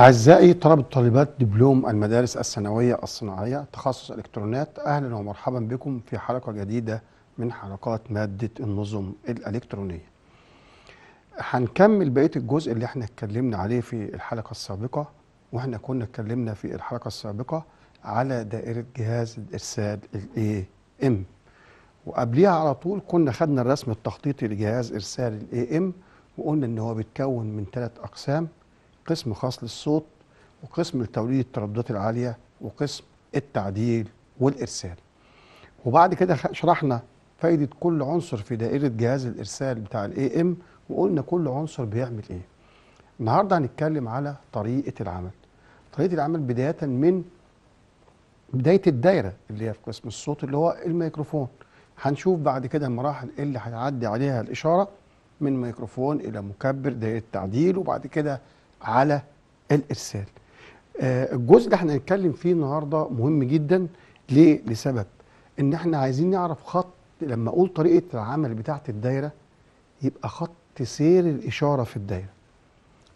أعزائي طلبة طالبات دبلوم المدارس الثانوية الصناعية تخصص إلكترونات أهلا ومرحبا بكم في حلقة جديدة من حلقات مادة النظم الإلكترونية هنكمل بقية الجزء اللي احنا اتكلمنا عليه في الحلقة السابقة واحنا كنا اتكلمنا في الحلقة السابقة على دائرة جهاز الإرسال الـ AM وقبليها على طول كنا خدنا الرسم التخطيطي لجهاز إرسال الـ AM وقلنا إن هو بيتكون من ثلاث أقسام قسم خاص للصوت وقسم لتوليد الترددات العاليه وقسم التعديل والارسال وبعد كده شرحنا فايده كل عنصر في دائره جهاز الارسال بتاع الـ AM وقلنا كل عنصر بيعمل ايه النهارده هنتكلم على طريقه العمل طريقه العمل بدايه من بدايه الدايره اللي هي في قسم الصوت اللي هو الميكروفون هنشوف بعد كده المراحل اللي هيعدي عليها الاشاره من ميكروفون الى مكبر دايره تعديل وبعد كده على الارسال آه، الجزء اللي احنا هنتكلم فيه النهارده مهم جدا ليه لسبب ان احنا عايزين نعرف خط لما اقول طريقه العمل بتاعه الدايره يبقى خط سير الاشاره في الدايره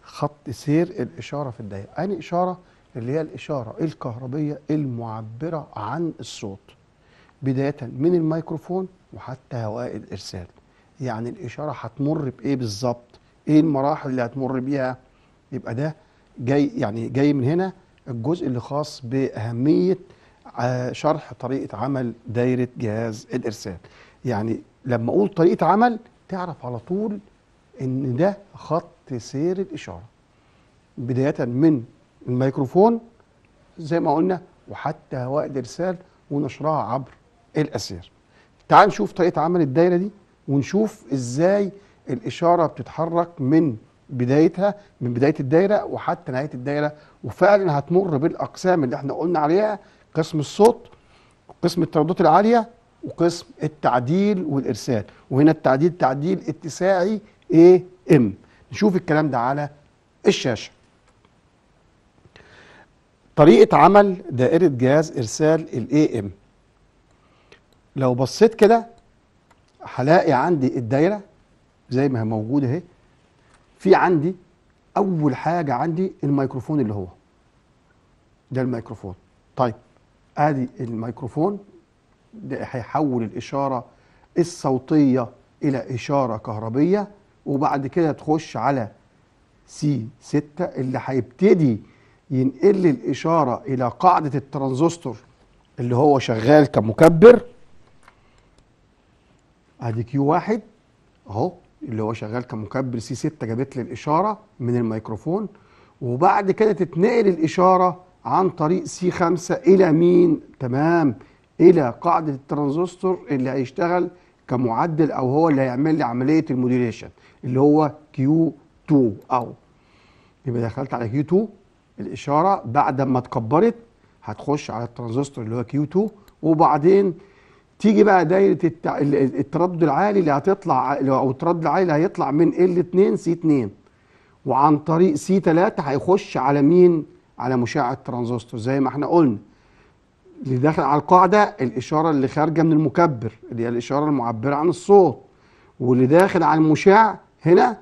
خط سير الاشاره في الدايره اني اشاره اللي هي الاشاره الكهربيه المعبره عن الصوت بدايه من الميكروفون وحتى هواء الارسال يعني الاشاره هتمر بايه بالظبط ايه المراحل اللي هتمر بيها يبقى ده جاي يعني جاي من هنا الجزء اللي خاص باهميه آه، شرح طريقه عمل دايره جهاز الارسال يعني لما اقول طريقه عمل تعرف على طول ان ده خط سير الاشاره بدايه من الميكروفون زي ما قلنا وحتى هواء الارسال ونشرها عبر الاسير تعال نشوف طريقه عمل الدايره دي ونشوف ازاي الاشاره بتتحرك من بدايتها من بدايه الدايره وحتى نهايه الدايره وفعلا هتمر بالاقسام اللي احنا قلنا عليها قسم الصوت قسم الترددات العاليه وقسم التعديل والارسال وهنا التعديل تعديل اتساعي اي ام نشوف الكلام ده على الشاشه طريقه عمل دائره جهاز ارسال الاي ام لو بصيت كده هلاقي عندي الدايره زي ما هي موجوده اهي في عندي اول حاجه عندي الميكروفون اللي هو ده الميكروفون طيب ادي الميكروفون ده هيحول الاشاره الصوتيه الى اشاره كهربيه وبعد كده تخش على سي 6 اللي هيبتدي ينقل الاشاره الى قاعده الترانزستور اللي هو شغال كمكبر ادي كيو واحد اهو اللي هو شغال كمكبر سي 6 جابت لي الاشاره من الميكروفون وبعد كده تتنقل الاشاره عن طريق سي 5 الى مين تمام الى قاعده الترانزستور اللي هيشتغل كمعدل او هو اللي هيعمل لي عمليه الموديليشن اللي هو كيو 2 او يبقى دخلت على كيو 2 الاشاره بعد ما اتكبرت هتخش على الترانزستور اللي هو كيو 2 وبعدين تيجي بقى دايره التع... التردد العالي اللي هتطلع او التردد العالي اللي هيطلع من ال 2 سي 2 وعن طريق سي 3 هيخش على مين؟ على مشعه الترانزستور زي ما احنا قلنا. اللي داخل على القاعده الاشاره اللي خارجه من المكبر اللي هي الاشاره المعبره عن الصوت واللي داخل على المشع هنا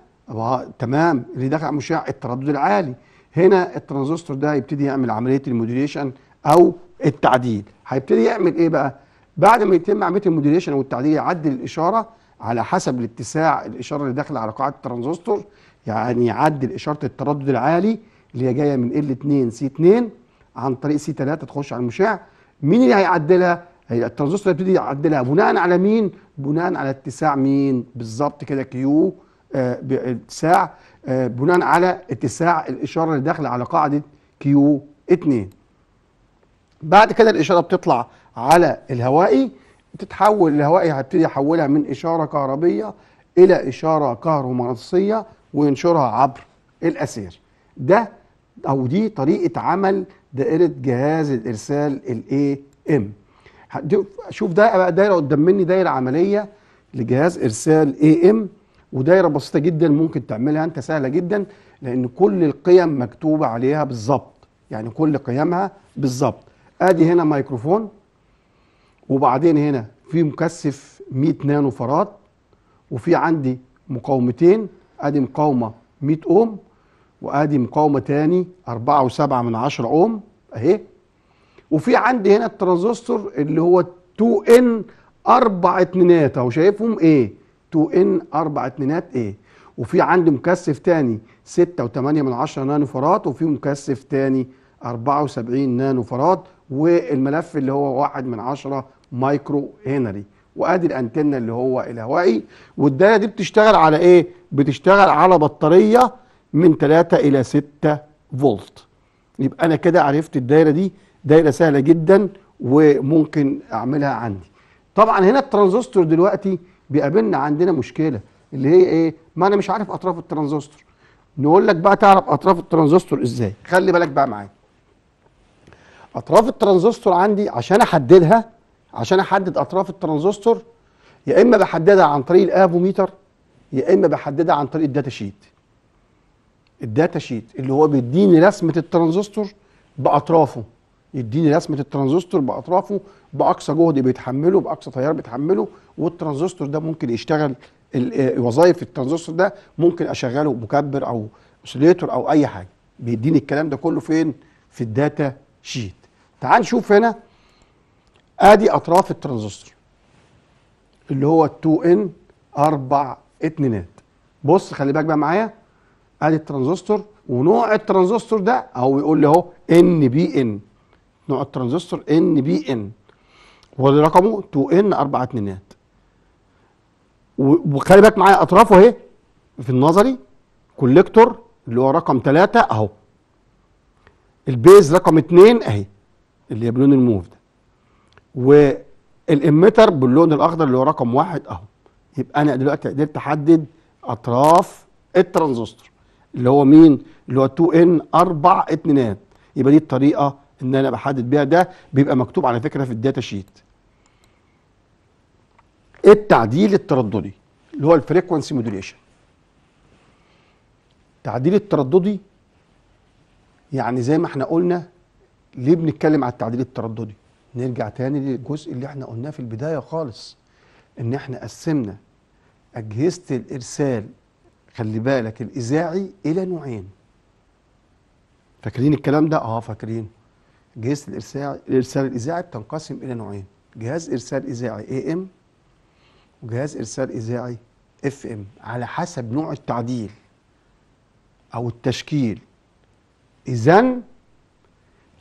تمام اللي داخل على المشع التردد العالي هنا الترانزستور ده هيبتدي يعمل عمليه الموديليشن او التعديل هيبتدي يعمل ايه بقى؟ بعد ما يتم عمليه الموديليشن او التعديل يعدل الاشاره على حسب الاتساع الاشاره اللي داخله على قاعده الترانزستور يعني يعدل اشاره التردد العالي اللي هي جايه من ال 2 C2 عن طريق C3 تخش على المشع مين اللي هيعدلها؟ هي الترانزستور يبتدي يعدلها بناء على مين؟ بناء على اتساع مين؟ بالظبط كده كيو آه اتساع آه بناء على اتساع الاشاره اللي داخله على قاعده كيو 2 بعد كده الاشاره بتطلع على الهوائي تتحول الهوائي هبتدي احولها من اشاره كهربيه الى اشاره كهرومغناطيسيه وينشرها عبر الاسير ده او دي طريقه عمل دائره جهاز الارسال الاي ام شوف ده بقى دايره قدام مني دايره عمليه لجهاز ارسال اي ام ودايره بسيطه جدا ممكن تعملها انت سهله جدا لان كل القيم مكتوبه عليها بالظبط يعني كل قيمها بالظبط ادي هنا ميكروفون وبعدين هنا في مكثف 100 نانو فراد وفي عندي مقاومتين ادي مقاومه 100 اوم وادي مقاومه تاني 4.7 من 10 اوم اهي وفي عندي هنا الترانزستور اللي هو 2 ان 4 اتنينات اهو شايفهم ايه 2 ان 4 اتنينات ايه وفي عندي مكثف تاني 6.8 من 10 نانو فراد وفي مكثف تاني 74 نانو فراد والملف اللي هو واحد من عشرة مايكرو هنري وادي الانتنه اللي هو الهوائي والدايره دي بتشتغل على ايه بتشتغل على بطاريه من 3 الى 6 فولت يبقى انا كده عرفت الدايره دي دايره سهله جدا وممكن اعملها عندي طبعا هنا الترانزستور دلوقتي بيقابلنا عندنا مشكله اللي هي ايه ما انا مش عارف اطراف الترانزستور نقول لك بقى تعرف اطراف الترانزستور ازاي خلي بالك بقى معايا اطراف الترانزستور عندي عشان احددها عشان احدد اطراف الترانزستور يا اما بحددها عن طريق الافوميتر يا اما بحددها عن طريق الداتا شيت الداتا شيت اللي هو بيديني رسمه الترانزستور باطرافه يديني رسمه الترانزستور باطرافه باقصى جهد بيتحمله باقصى تيار بيتحمله والترانزستور ده ممكن يشتغل آه، وظائف الترانزستور ده ممكن اشغله مكبر او اوسيليتور او اي حاجه بيديني الكلام ده كله فين في الداتا شيت تعال نشوف هنا ادي اطراف الترانزستور اللي هو 2 ان اربع اتنينات بص خلي بالك بقى معايا ادي الترانزستور ونوع الترانزستور ده اهو يقول لي اهو ان بي ان نوع الترانزستور ان بي ان رقمه 2 ان اربع اتنينات وخلي بالك معايا اطرافه اهي في النظري كوليكتور اللي هو رقم 3 اهو البيز رقم 2 اهي اللي هي بلون الموف ده والاميتر باللون الاخضر اللي هو رقم واحد اهو يبقى انا دلوقتي قدرت احدد اطراف الترانزستور اللي هو مين اللي هو 2 ان 4 اتنينات يبقى دي الطريقه ان انا بحدد بيها ده بيبقى مكتوب على فكره في الداتا شيت التعديل الترددي اللي هو الفريكونسي مودوليشن التعديل الترددي يعني زي ما احنا قلنا ليه بنتكلم على التعديل الترددي نرجع تاني للجزء اللي احنا قلناه في البدايه خالص ان احنا قسمنا اجهزه الارسال خلي بالك الاذاعي الى نوعين فاكرين الكلام ده اه فاكرين اجهزه الارسال الارسال الاذاعي بتنقسم الى نوعين جهاز ارسال اذاعي اي ام وجهاز ارسال اذاعي اف ام على حسب نوع التعديل او التشكيل اذا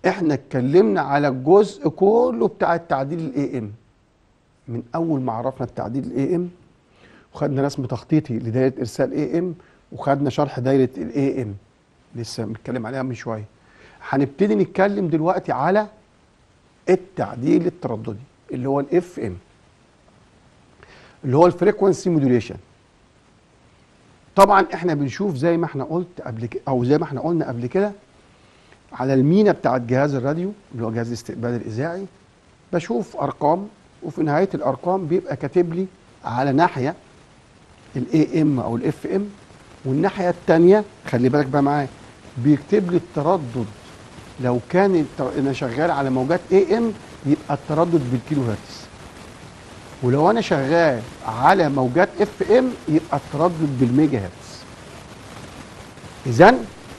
احنا اتكلمنا على الجزء كله بتاع التعديل الاي ام من اول ما عرفنا التعديل الاي ام وخدنا رسم تخطيطي لدايره ارسال اي ام وخدنا شرح دايره الاي ام لسه بنتكلم عليها من شويه هنبتدي نتكلم دلوقتي على التعديل الترددي اللي هو الاف ام اللي هو الفريكوانسي مودوليشن طبعا احنا بنشوف زي ما احنا قلت قبل او زي ما احنا قلنا قبل كده على المينا بتاعت جهاز الراديو اللي هو جهاز الاستقبال الاذاعي بشوف ارقام وفي نهايه الارقام بيبقى كاتب لي على ناحيه الاي ام او الاف ام والناحيه الثانيه خلي بالك بقى معايا بيكتب لي التردد لو كان انا شغال على موجات اي ام يبقى التردد بالكيلو هرتز ولو انا شغال على موجات اف ام يبقى التردد بالميجا هرتز اذا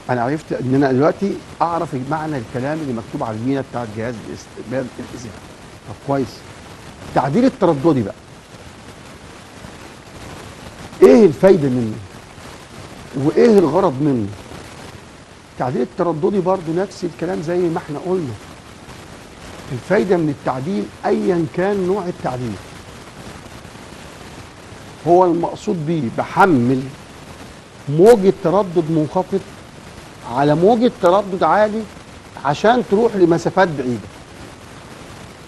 انا عرفت ان انا دلوقتي اعرف معنى الكلام اللي مكتوب على الجميله بتاعت جهاز الاستقبال الازاحه طب كويس التعديل الترددي بقى ايه الفايده منه وايه الغرض منه التعديل الترددي برضه نفس الكلام زي ما احنا قلنا الفايده من التعديل ايا كان نوع التعديل هو المقصود بيه بحمل موجة تردد منخفض على موجة تردد عالي عشان تروح لمسافات بعيدة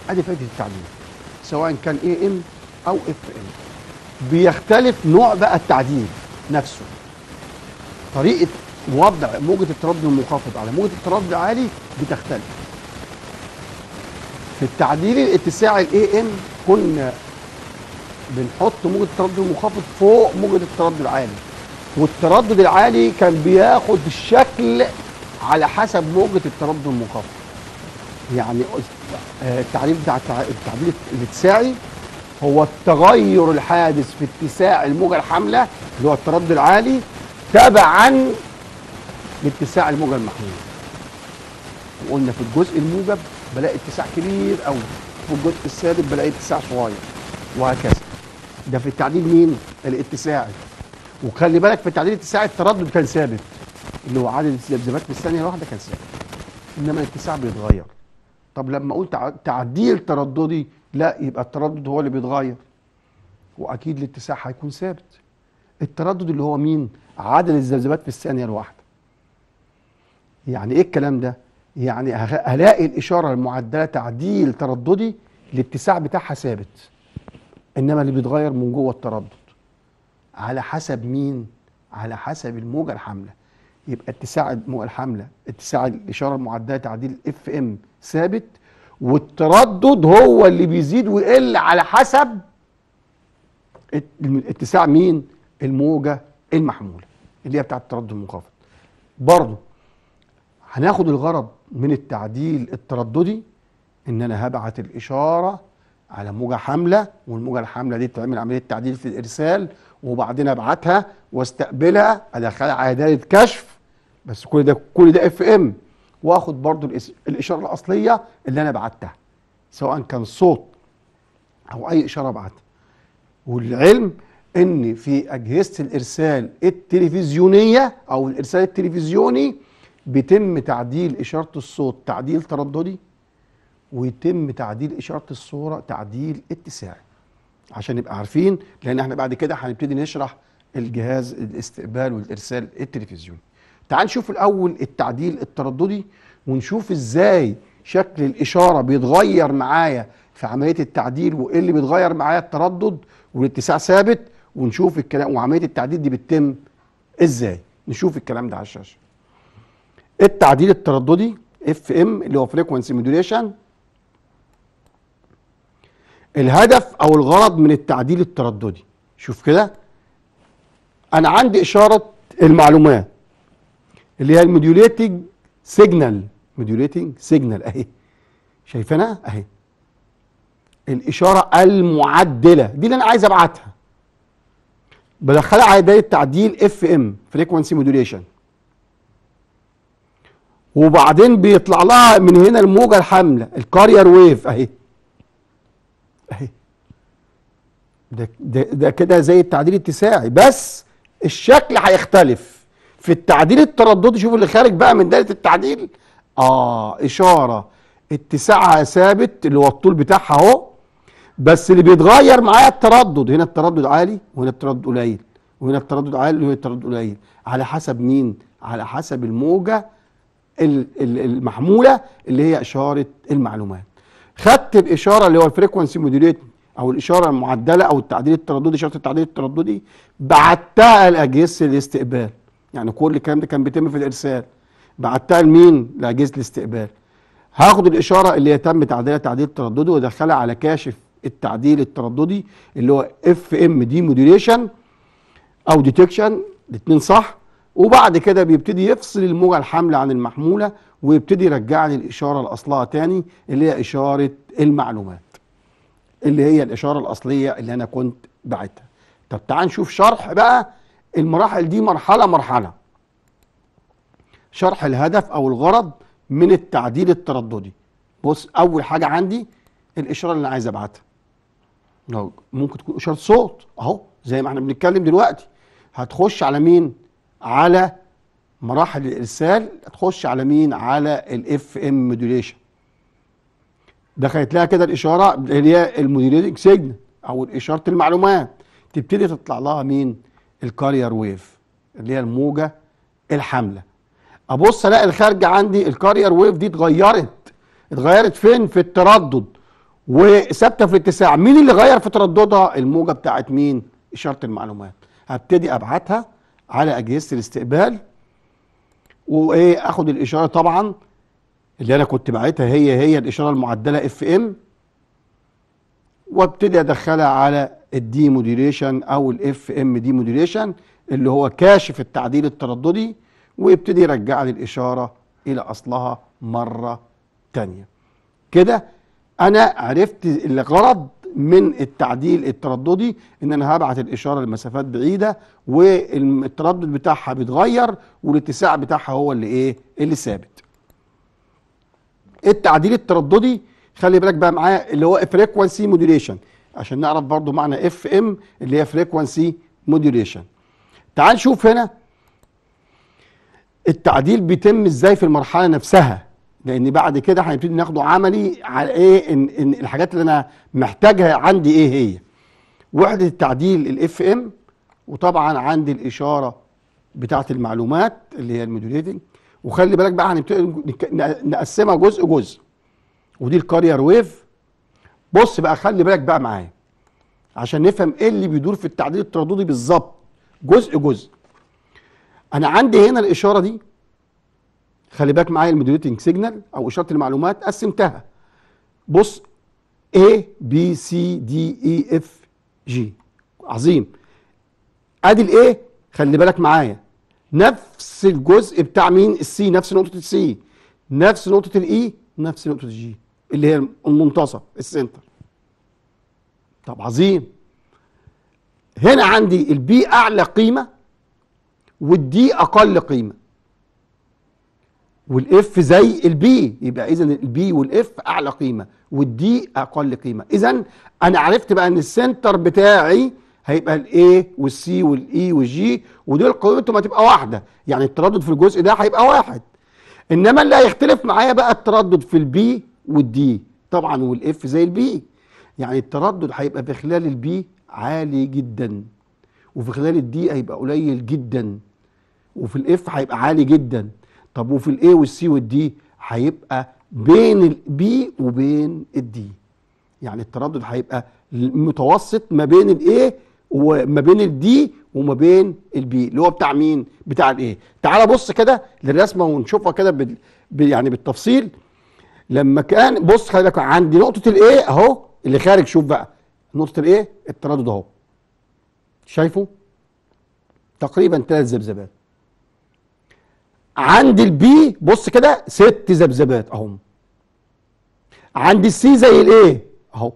ادي فائدة التعديل سواء كان اي ام او اف ام بيختلف نوع بقى التعديل نفسه طريقة وضع موجة التردد المنخفض على موجة التردد العالي بتختلف في التعديل الاتساعي الاي ام كنا بنحط موجة التردد المنخفض فوق موجة التردد العالي والتردد العالي كان بياخد الشكل على حسب موجه التردد المنخفض يعني التعريف بتاع التعبير الاتساعي هو التغير الحادث في اتساع الموجه الحامله اللي هو التردد العالي تبعا لاتساع الموجه المحموله وقلنا في الجزء الموجب بلاقي اتساع كبير قوي في الجزء السالب بلاقي اتساع صغير وهكذا ده في التعديل مين الاتساعي وخلي بالك في التعديل التساعي التردد كان ثابت اللي هو عدد الذبذبات في الثانيه الواحده كان ثابت انما الاتساع بيتغير طب لما اقول تعديل ترددي لا يبقى التردد هو اللي بيتغير واكيد الاتساع هيكون ثابت التردد اللي هو مين عدد الذبذبات في الثانيه الواحده يعني ايه الكلام ده يعني هلاقي أه-، الاشاره المعدله تعديل ترددي الاتساع بتاعها ثابت انما اللي بيتغير من جوه التردد على حسب مين على حسب الموجه الحامله يبقى اتساع الموجه الحامله اتساع الاشاره المعديه تعديل اف ام ثابت والتردد هو اللي بيزيد ويقل على حسب اتساع مين الموجه المحموله اللي هي بتاعه التردد المنخفض برضه هناخد الغرض من التعديل الترددي ان انا هبعت الاشاره على موجه حامله والموجه الحامله دي تعمل عمليه تعديل في الارسال وبعدين ابعتها واستقبلها ادخلها على اداره كشف بس كل ده كل ده اف ام واخد برضو الاشاره الاصليه اللي انا بعتها سواء كان صوت او اي اشاره بعتها والعلم ان في اجهزه الارسال التلفزيونيه او الارسال التلفزيوني بيتم تعديل اشاره الصوت تعديل ترددي ويتم تعديل اشاره الصوره تعديل اتساعي عشان نبقى عارفين لان احنا بعد كده هنبتدي نشرح الجهاز الاستقبال والارسال التلفزيوني تعال نشوف الاول التعديل الترددي ونشوف ازاي شكل الاشاره بيتغير معايا في عمليه التعديل وايه اللي بيتغير معايا التردد والاتساع ثابت ونشوف الكلام وعمليه التعديل دي بتتم ازاي نشوف الكلام ده على الشاشه التعديل الترددي اف ام اللي هو فريكوانسي موديوليشن الهدف او الغرض من التعديل الترددي شوف كده انا عندي اشاره المعلومات اللي هي الموديوليتنج سيجنال موديوليتنج سيجنال اهي شايفينها اهي الاشاره المعدله دي اللي انا عايز ابعتها بدخلها على دايره تعديل اف ام فريكوانسي موديوليشن وبعدين بيطلع لها من هنا الموجه الحامله الكارير ويف اهي اهي ده ده, ده كده زي التعديل التساعي بس الشكل هيختلف في التعديل الترددي شوف اللي خارج بقى من دايره التعديل اه اشاره اتساعها ثابت اللي هو الطول بتاعها اهو بس اللي بيتغير معايا التردد هنا التردد عالي وهنا التردد قليل وهنا التردد عالي وهنا التردد قليل على حسب مين على حسب الموجه المحموله اللي هي اشاره المعلومات خدت الاشاره اللي هو الفريكونسي موديوليتنج او الاشاره المعدله او التعديل الترددي اشاره التعديل الترددي بعتها لاجهزه الاستقبال يعني كل الكلام ده كان بيتم في الارسال بعتها لمين لاجهزه الاستقبال هاخد الاشاره اللي هي تم تعديلها تعديل ترددي وادخلها على كاشف التعديل الترددي اللي هو اف ام دي موديوليشن او ديتكشن الاثنين صح وبعد كده بيبتدي يفصل الموجه الحامله عن المحموله ويبتدي يرجع لي الاشاره لاصلها تاني اللي هي اشاره المعلومات اللي هي الاشاره الاصليه اللي انا كنت باعتها طب تعال نشوف شرح بقى المراحل دي مرحله مرحله شرح الهدف او الغرض من التعديل الترددي بص اول حاجه عندي الاشاره اللي انا عايز ابعتها ممكن تكون اشاره صوت اهو زي ما احنا بنتكلم دلوقتي هتخش على مين على مراحل الارسال تخش على مين على الاف ام موديوليشن دخلت لها كده الاشاره اللي هي الموديوليتنج سيجن او اشاره المعلومات تبتدي تطلع لها مين الكارير ويف اللي هي الموجه الحامله ابص الاقي الخارجه عندي الكارير ويف دي اتغيرت اتغيرت فين في التردد وثابته في الاتساع مين اللي غير في ترددها الموجه بتاعت مين اشاره المعلومات هبتدي ابعتها على اجهزه الاستقبال وايه اخد الاشاره طبعا اللي انا كنت باعتها هي هي الاشاره المعدله اف ام وابتدي ادخلها على الدي موديليشن او الاف ام دي موديليشن اللي هو كاشف التعديل الترددي ويبتدي يرجع لي الاشاره الى اصلها مره تانية كده انا عرفت الغرض من التعديل الترددي ان انا هبعت الاشاره لمسافات بعيده والتردد بتاعها بيتغير والاتساع بتاعها هو اللي ايه اللي ثابت التعديل الترددي خلي بالك بقى معاه اللي هو فريكونسي موديوليشن عشان نعرف برضو معنى اف ام اللي هي فريكونسي موديوليشن تعال شوف هنا التعديل بيتم ازاي في المرحله نفسها لان بعد كده هنبتدي ناخده عملي على ايه إن, ان الحاجات اللي انا محتاجها عندي ايه هي وحده التعديل الاف ام وطبعا عندي الاشاره بتاعه المعلومات اللي هي الموديوليتنج وخلي بالك بقى هنبتدي نقسمها جزء جزء ودي الكارير ويف بص بقى خلي بالك بقى معايا عشان نفهم ايه اللي بيدور في التعديل الترددي بالظبط جزء جزء انا عندي هنا الاشاره دي خلي بالك معايا الميديوليتنج سيجنال او اشاره المعلومات قسمتها بص A B C D E F G عظيم ادي الايه خلي بالك معايا نفس الجزء بتاع مين السي نفس نقطه السي نفس نقطه الاي e، نفس نقطه الجي اللي هي المنتصف السنتر طب عظيم هنا عندي البي اعلى قيمه والدي اقل قيمه والاف زي البي يبقى اذا البي والاف اعلى قيمه والدي اقل قيمه اذا انا عرفت بقى ان السنتر بتاعي هيبقى الاي والسي والاي e والجي ودول قيمتهم هتبقى واحده يعني التردد في الجزء ده هيبقى واحد انما اللي هيختلف معايا بقى التردد في البي والدي طبعا والاف زي البي يعني التردد هيبقى في خلال البي عالي جدا وفي خلال الدي هيبقى قليل جدا وفي الاف هيبقى عالي جدا طب وفي الاي والسي والدي هيبقى بين البي وبين الدي يعني التردد هيبقى متوسط ما بين الاي وما بين الدي وما بين البي اللي هو بتاع مين بتاع الايه تعال بص كده للرسمه ونشوفها كده بال... يعني بالتفصيل لما كان بص خليك عندي نقطه الايه اهو اللي خارج شوف بقى نقطه الايه التردد اهو شايفه تقريبا ثلاث ذبذبات عندي البي بص كده ست ذبذبات اهم عندي السي زي الايه اهو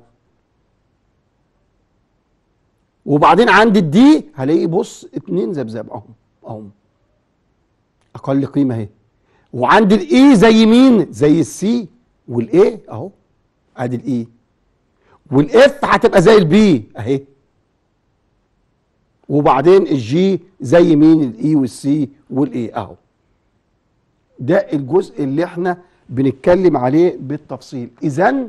وبعدين عندي الدي هلاقي بص اتنين ذبذب اهم اهم اقل قيمه اهي وعندي الاي زي مين زي السي والاي اهو ادي الاي والاف هتبقى زي البي اهي وبعدين الجي زي مين الاي والسي والاي اهو ده الجزء اللي احنا بنتكلم عليه بالتفصيل اذا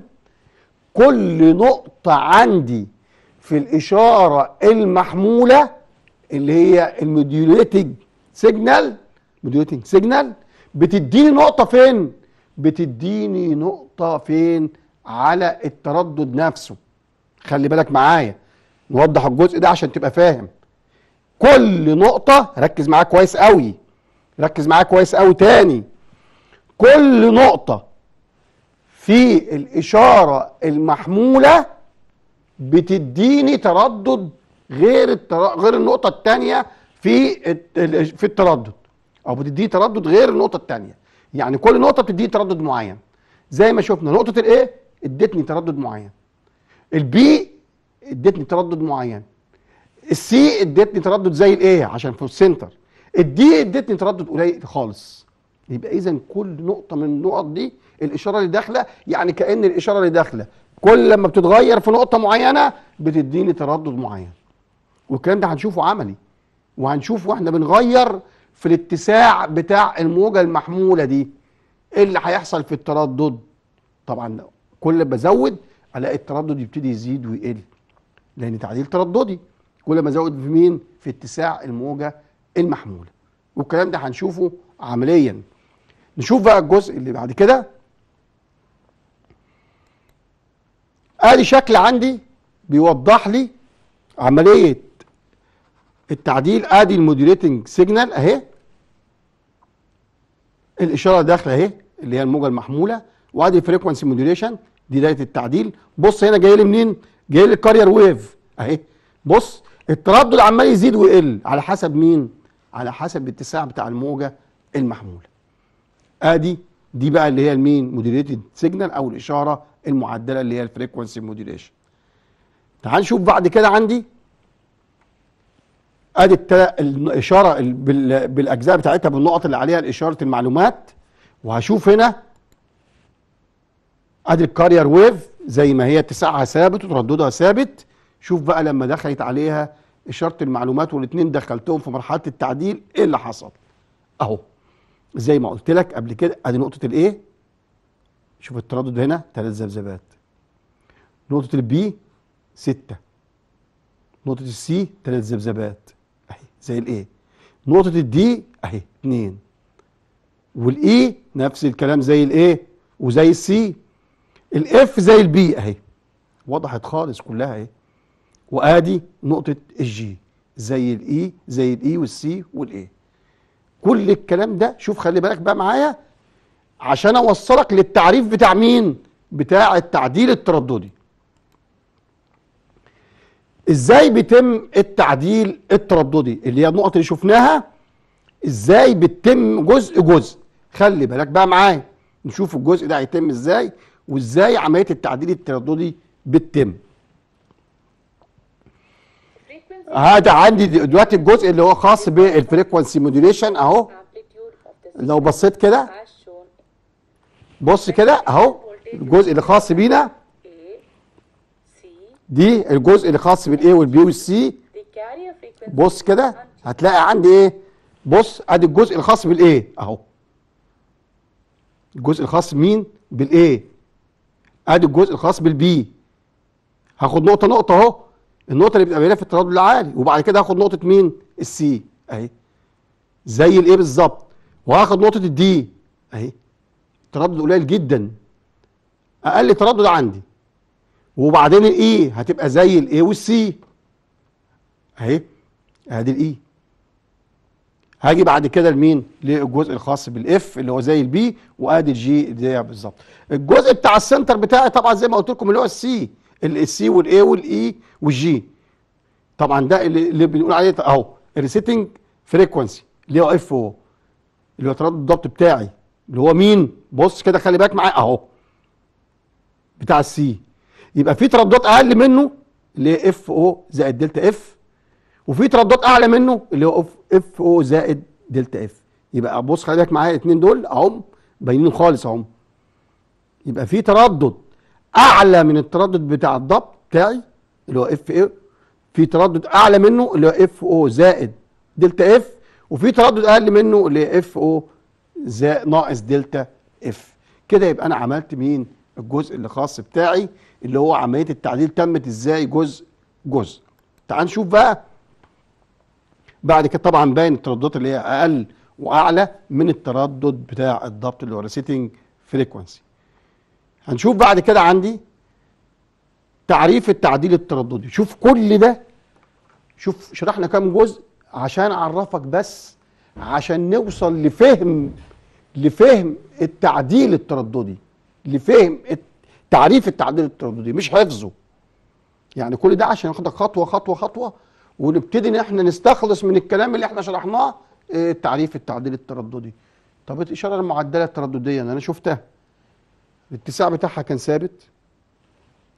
كل نقطة عندي في الإشارة المحمولة اللي هي الموديوليتنج سيجنال موديوليتنج سيجنال بتديني نقطة فين؟ بتديني نقطة فين؟ على التردد نفسه خلي بالك معايا نوضح الجزء ده عشان تبقى فاهم كل نقطة ركز معاك كويس قوي ركز معايا كويس قوي تاني كل نقطة في الإشارة المحمولة بتديني تردد غير التر... غير النقطة التانية في في التردد أو بتديني تردد غير النقطة التانية يعني كل نقطة بتديني تردد معين زي ما شفنا نقطة الإيه ادتني تردد معين البي ادتني تردد معين السي ادتني تردد زي الايه عشان في السنتر الدي ادتني تردد قليل خالص يبقى اذا كل نقطه من النقط دي الاشاره اللي داخله يعني كان الاشاره اللي داخله كل لما بتتغير في نقطه معينه بتديني تردد معين والكلام ده هنشوفه عملي وهنشوفه واحنا بنغير في الاتساع بتاع الموجه المحموله دي ايه اللي هيحصل في التردد طبعا كل ما بزود الاقي التردد يبتدي يزيد ويقل لان تعديل ترددي كل ما ازود في مين في اتساع الموجه المحمولة والكلام ده هنشوفه عمليا نشوف بقى الجزء اللي بعد كده ادي شكل عندي بيوضح لي عملية التعديل ادي الموديوليتنج سيجنال اهي الاشاره داخله اهي اللي هي الموجه المحموله وادي الفريكونسي موديوليشن دي داية التعديل بص هنا جاي لي منين جاي لي الكارير ويف اهي بص التردد عمال يزيد ويقل على حسب مين على حسب الاتساع بتاع الموجه المحموله ادي دي بقى اللي هي المين موديليتد سيجنال او الاشاره المعدله اللي هي الفريكوانسي موديليشن تعال نشوف بعد كده عندي ادي الاشاره بالاجزاء بتاعتها بالنقط اللي عليها اشاره المعلومات وهشوف هنا ادي الكارير ويف زي ما هي اتساعها ثابت وترددها ثابت شوف بقى لما دخلت عليها اشاره المعلومات والاثنين دخلتهم في مرحله التعديل ايه اللي حصل اهو زي ما قلت لك قبل كده ادي نقطه الايه شوف التردد هنا ثلاث ذبذبات نقطه البي سته نقطه السي ثلاث ذبذبات اهي زي الايه نقطه الدي اهي اثنين والاي نفس الكلام زي الايه وزي السي الاف زي البي اهي وضحت خالص كلها اهي وادي نقطه الجي زي الاي e، زي الاي e والسي والاي كل الكلام ده شوف خلي بالك بقى معايا عشان اوصلك للتعريف بتاع مين بتاع التعديل الترددي ازاي بيتم التعديل الترددي اللي هي النقط اللي شفناها ازاي بتتم جزء جزء خلي بالك بقى معايا نشوف الجزء ده هيتم ازاي وازاي عمليه التعديل الترددي بتتم هذا عندي دلوقتي الجزء اللي هو خاص بالفريكونسي موديوليشن اهو لو بصيت كده بص كده اهو الجزء اللي خاص بينا دي الجزء اللي خاص بالاي والبي والسي بص كده هتلاقي عندي ايه بص ادي الجزء الخاص بالاي اهو الجزء الخاص بمين بالاي ادي الجزء الخاص بالبي هاخد نقطه نقطه اهو النقطه اللي بتبقى هنا في التردد العالي وبعد كده هاخد نقطه مين السي اهي زي الايه بالظبط وهاخد نقطه الدي اهي تردد قليل جدا اقل تردد عندي وبعدين الاي e هتبقى زي الاي والسي اهي ادي الاي e. هاجي بعد كده لمين للجزء الخاص بالاف اللي هو زي البي وادي الجي ده بالظبط الجزء بتاع السنتر بتاعي طبعا زي ما قلت لكم اللي هو السي السي والاي والاي e والجي طبعا ده اللي بنقول عليه اهو الريسيتنج فريكوانسي اللي هو اف او اللي هو تردد الضبط بتاعي اللي هو مين بص كده خلي بالك معايا اهو بتاع السي يبقى في ترددات اقل منه اللي هي اف او زائد دلتا اف وفي ترددات اعلى منه اللي هو اف او زائد دلتا اف يبقى بص خلي بالك معايا الاثنين دول اهم باينين خالص اهم يبقى في تردد اعلى من التردد بتاع الضبط بتاعي اللي هو اف اي في تردد اعلى منه اللي هو اف او زائد دلتا اف وفي تردد اقل منه اللي هي اف او زائد ناقص دلتا اف كده يبقى انا عملت مين الجزء اللي خاص بتاعي اللي هو عمليه التعديل تمت ازاي جزء جزء تعال نشوف بقى بعد كده طبعا باين الترددات اللي هي اقل واعلى من التردد بتاع الضبط اللي هو ريسيتنج فريكونسي هنشوف بعد كده عندي تعريف التعديل الترددي شوف كل ده شوف شرحنا كام جزء عشان اعرفك بس عشان نوصل لفهم لفهم التعديل الترددي لفهم تعريف التعديل الترددي مش حفظه يعني كل ده عشان ناخدك خطوه خطوه خطوه ونبتدي ان احنا نستخلص من الكلام اللي احنا شرحناه آه، تعريف التعديل الترددي طب الاشاره المعدله التردديه انا شفتها الاتساع بتاعها كان ثابت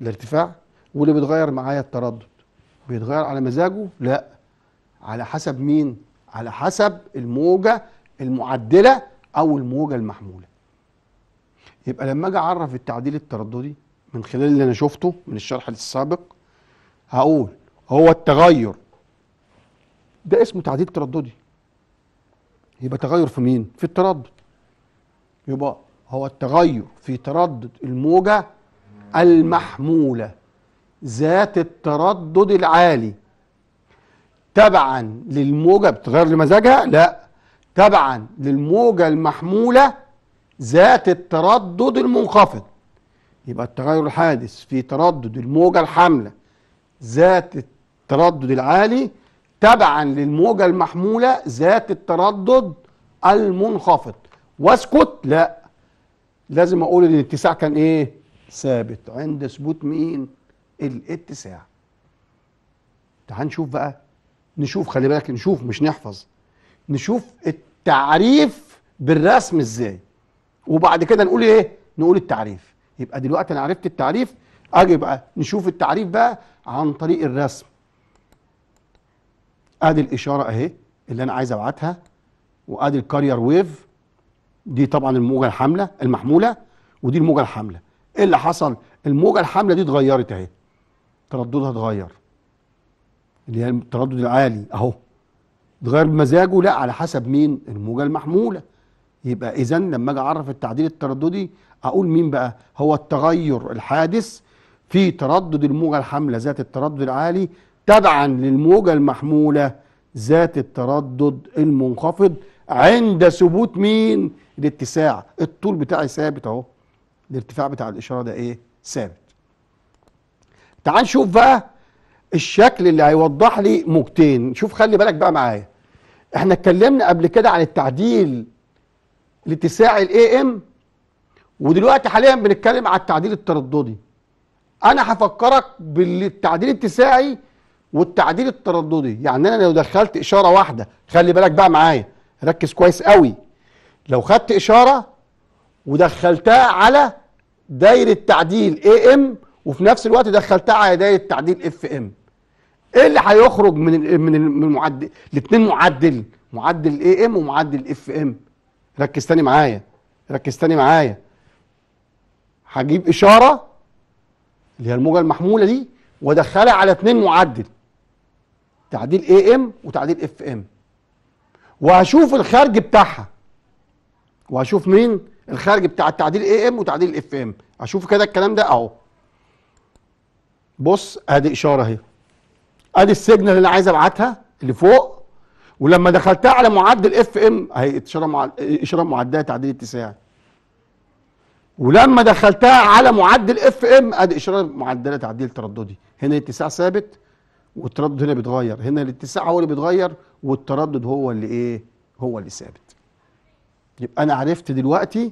الارتفاع واللي بيتغير معايا التردد بيتغير على مزاجه لا على حسب مين على حسب الموجه المعدله او الموجه المحموله يبقى لما اجي اعرف التعديل الترددي من خلال اللي انا شفته من الشرح السابق هقول هو التغير ده اسمه تعديل ترددي يبقى تغير في مين في التردد يبقى هو التغير في تردد الموجة المحمولة ذات التردد العالي تبعا للموجة بتغير لمزاجها لا تبعا للموجة المحمولة ذات التردد المنخفض يبقى التغير الحادث في تردد الموجة الحاملة ذات التردد العالي تبعا للموجة المحمولة ذات التردد المنخفض واسكت لا لازم اقول ان الاتساع كان ايه ثابت عند ثبوت مين الاتساع تعال نشوف بقى نشوف خلي بالك نشوف مش نحفظ نشوف التعريف بالرسم ازاي وبعد كده نقول ايه نقول التعريف يبقى دلوقتي انا عرفت التعريف اجي بقى نشوف التعريف بقى عن طريق الرسم ادي الاشاره اهي اللي انا عايز ابعتها وادي الكارير ويف دي طبعا الموجه الحامله المحموله ودي الموجه الحامله ايه اللي حصل الموجه الحامله دي اتغيرت اهي ترددها اتغير اللي هي التردد العالي اهو اتغير بمزاجه لا على حسب مين الموجه المحموله يبقى اذا لما اجي اعرف التعديل الترددي اقول مين بقى هو التغير الحادث في تردد الموجه الحامله ذات التردد العالي تبعا للموجه المحموله ذات التردد المنخفض عند ثبوت مين الاتساع الطول بتاعي ثابت اهو الارتفاع بتاع الاشاره ده ايه ثابت تعال نشوف بقى الشكل اللي هيوضح لي موجتين شوف خلي بالك بقى معايا احنا اتكلمنا قبل كده عن التعديل الاتساع الاي ام ودلوقتي حاليا بنتكلم على التعديل الترددي انا هفكرك بالتعديل الاتساعي والتعديل الترددي يعني انا لو دخلت اشاره واحده خلي بالك بقى معايا ركز كويس قوي لو خدت اشاره ودخلتها على دايره تعديل اي ام وفي نفس الوقت دخلتها على دايره تعديل اف ام ايه اللي هيخرج من من المعدل الاثنين معدل معدل اي ام ومعدل اف ام ركز تاني معايا ركز تاني معايا هجيب اشاره اللي هي الموجه المحموله دي وادخلها على اثنين معدل تعديل اي ام وتعديل اف ام وهشوف الخارج بتاعها وهشوف مين الخارج بتاع التعديل اي ام وتعديل الاف ام هشوف كده الكلام ده اهو بص ادي اشاره اهي ادي السيجنال اللي انا عايز ابعتها اللي فوق ولما دخلتها على معدل اف ام اهي اشاره مع... اشاره معدله تعديل اتساع ولما دخلتها على معدل اف ام ادي اشاره معدله تعديل ترددي هنا الاتساع ثابت والتردد هنا بيتغير هنا الاتساع هو اللي بيتغير والتردد هو اللي ايه هو اللي ثابت يبقى انا عرفت دلوقتي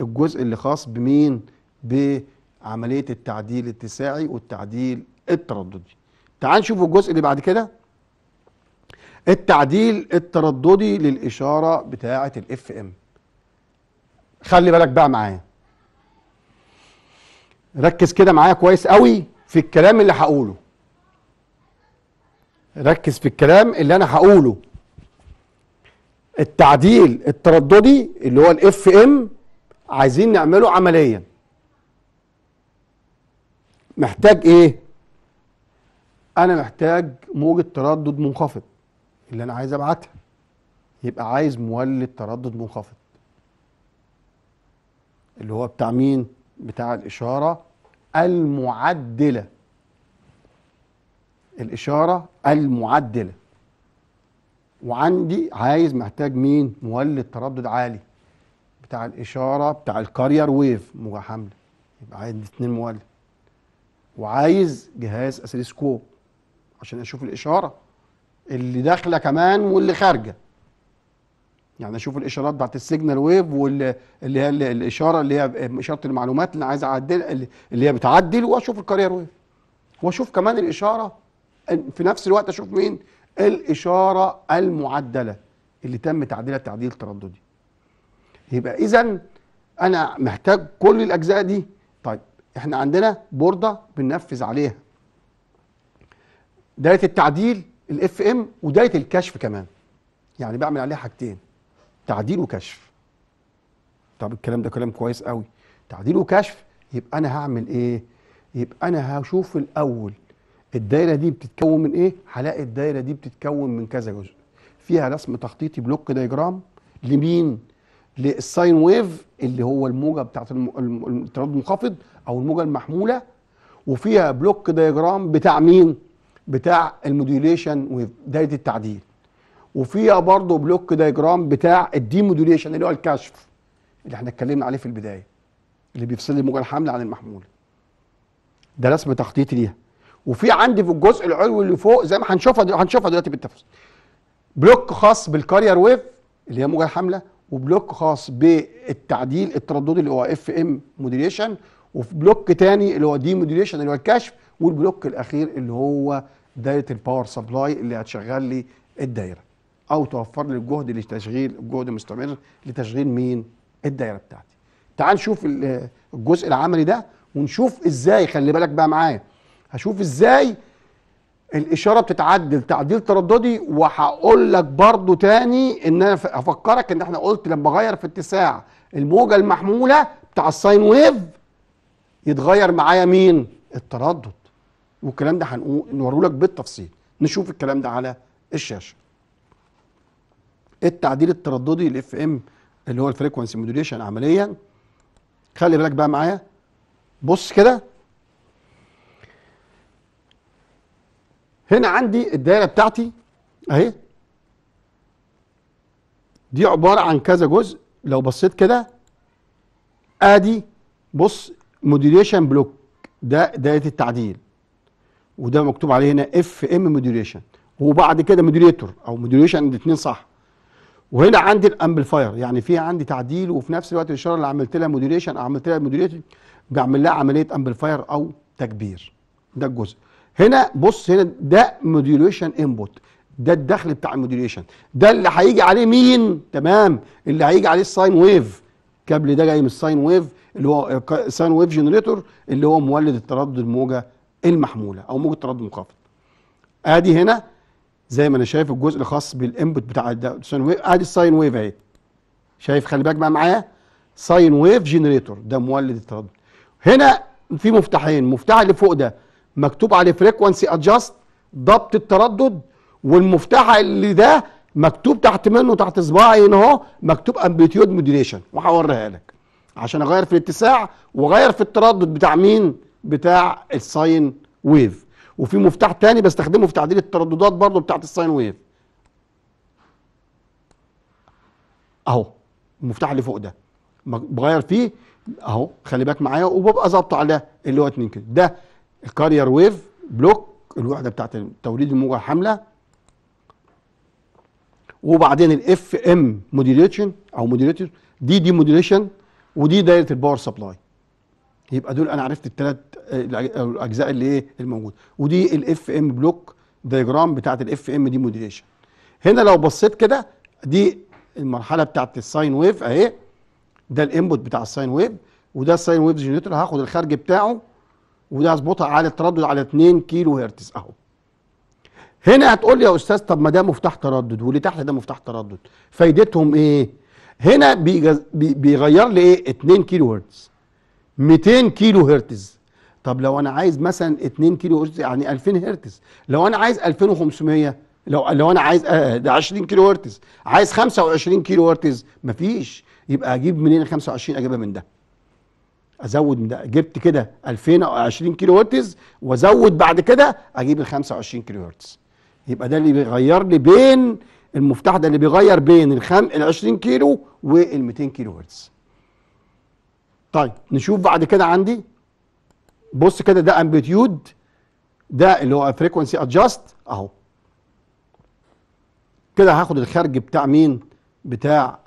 الجزء اللي خاص بمين بعمليه التعديل التساعي والتعديل الترددي تعال نشوف الجزء اللي بعد كده التعديل الترددي للاشاره بتاعه الاف ام خلي بالك بقى معايا ركز كده معايا كويس قوي في الكلام اللي هقوله ركز في الكلام اللي انا هقوله التعديل الترددي اللي هو الاف ام عايزين نعمله عمليا محتاج ايه انا محتاج موجة تردد منخفض اللي انا عايز ابعتها يبقى عايز مولد تردد منخفض اللي هو بتاع مين بتاع الاشارة المعدلة الإشارة المعدلة وعندي عايز محتاج مين مولد تردد عالي بتاع الإشارة بتاع الكارير ويف موجة حملة يبقى عندي اتنين مولد وعايز جهاز أسلسكوب عشان أشوف الإشارة اللي داخلة كمان واللي خارجة يعني أشوف الإشارات بتاعت السيجنال ويف واللي هي الإشارة اللي هي إشارة المعلومات اللي عايز أعدل اللي هي بتعدل وأشوف الكارير ويف وأشوف كمان الإشارة في نفس الوقت اشوف مين الاشاره المعدله اللي تم تعديلها تعديل ترددي يبقى اذا انا محتاج كل الاجزاء دي طيب احنا عندنا بورده بننفذ عليها دايه التعديل الاف ام ودايه الكشف كمان يعني بعمل عليها حاجتين تعديل وكشف طب الكلام ده كلام كويس قوي تعديل وكشف يبقى انا هعمل ايه يبقى انا هشوف الاول الدايره دي بتتكون من ايه هلاقي الدايره دي بتتكون من كذا جزء فيها رسم تخطيطي بلوك دايجرام لمين للساين ويف اللي هو الموجه بتاعه التردد المنخفض او الموجه المحموله وفيها بلوك دايجرام بتاع مين بتاع الموديوليشن ويف دايره التعديل وفيها برضه بلوك دايجرام بتاع موديوليشن اللي هو الكشف اللي احنا اتكلمنا عليه في البدايه اللي بيفصل الموجه الحامله عن المحموله ده رسم تخطيطي ليها وفي عندي في الجزء العلوي اللي فوق زي ما هنشوفها هنشوفها دلوقتي بالتفاصيل بلوك خاص بالكارير ويف اللي هي موجة حمله وبلوك خاص بالتعديل الترددي اللي هو اف ام موديليشن وفي بلوك تاني اللي هو دي موديليشن اللي هو الكشف والبلوك الاخير اللي هو دايره الباور سبلاي اللي هتشغل لي الدايره او توفر لي الجهد لتشغيل الجهد المستمر لتشغيل مين الدايره بتاعتي تعال نشوف الجزء العملي ده ونشوف ازاي خلي بالك بقى معايا هشوف ازاي الاشاره بتتعدل تعديل ترددي وهقول لك برضو تاني ان انا افكرك ان احنا قلت لما اغير في اتساع الموجه المحموله بتاع الساين ويف يتغير معايا مين التردد والكلام ده هنقول نوريه لك بالتفصيل نشوف الكلام ده على الشاشه إيه التعديل الترددي الاف ام اللي هو الفريكونسي مودوليشن عمليا خلي بالك بقى معايا بص كده هنا عندي الدائره بتاعتي اهي دي عباره عن كذا جزء لو بصيت كده ادي بص موديليشن بلوك ده دائره التعديل وده مكتوب عليه هنا اف ام موديليشن وبعد كده موديليتور او موديليشن الاثنين صح وهنا عندي الامبليفاير يعني في عندي تعديل وفي نفس الوقت الاشاره اللي عملت لها موديليشن او عملت لها موديليتور بعمل لها عمليه امبليفاير او تكبير ده الجزء هنا بص هنا ده موديوليشن انبوت ده الدخل بتاع الموديوليشن ده اللي هيجي عليه مين تمام اللي هيجي عليه الساين ويف الكابل ده جاي من الساين ويف اللي هو ساين ويف جنريتور اللي هو مولد التردد الموجه المحموله او موجه التردد المنخفض ادي هنا زي ما انا شايف الجزء الخاص بالانبوت بتاع الساين ويف ادي الساين ويف اهي شايف خلي بالك بقى معايا ساين ويف جنريتور ده مولد التردد هنا في مفتاحين المفتاح اللي فوق ده مكتوب عليه فريكوانسي ادجاست ضبط التردد والمفتاح اللي ده مكتوب تحت منه تحت صباعي هنا اهو مكتوب امبليتيود موديليشن وهوريها لك عشان اغير في الاتساع واغير في التردد بتاع مين بتاع الساين ويف وفي مفتاح تاني بستخدمه في تعديل الترددات برضه بتاعت الساين ويف اهو المفتاح اللي فوق ده بغير فيه اهو خلي بالك معايا وببقى ظابطه على اللي هو اتنين كده ده الكارير ويف بلوك الوحده بتاعت توليد الموجه الحامله وبعدين الاف ام موديليشن او موديليتر دي دي موديليشن ودي دايره الباور سبلاي يبقى دول انا عرفت الثلاث الاجزاء اللي ايه الموجوده ودي الاف ام بلوك دايجرام بتاعت الاف ام دي موديليشن هنا لو بصيت كده دي المرحله بتاعت الساين ويف اهي ده الانبوت بتاع الساين ويف وده الساين ويف جنريتور هاخد الخارج بتاعه ودي هظبطها على التردد على 2 كيلو هرتز اهو هنا هتقول لي يا استاذ طب ما ده مفتاح تردد واللي تحت ده مفتاح تردد فايدتهم ايه هنا بيغير لي ايه 2 كيلو هرتز 200 كيلو هرتز طب لو انا عايز مثلا 2 كيلو هرتز يعني 2000 هرتز لو انا عايز 2500 لو لو انا عايز آه، ده 20 كيلو هرتز عايز 25 كيلو هرتز مفيش يبقى اجيب منين 25 اجيبها من ده ازود من ده جبت كده 2000 او 20 كيلو هرتز وازود بعد كده اجيب ال 25 كيلو هرتز يبقى ده اللي بيغير لي بين المفتاح ده اللي بيغير بين ال 20 كيلو وال 200 كيلو هرتز طيب نشوف بعد كده عندي بص كده ده امبليتيود ده اللي هو فريكونسي ادجاست اهو كده هاخد الخارج بتاع مين بتاع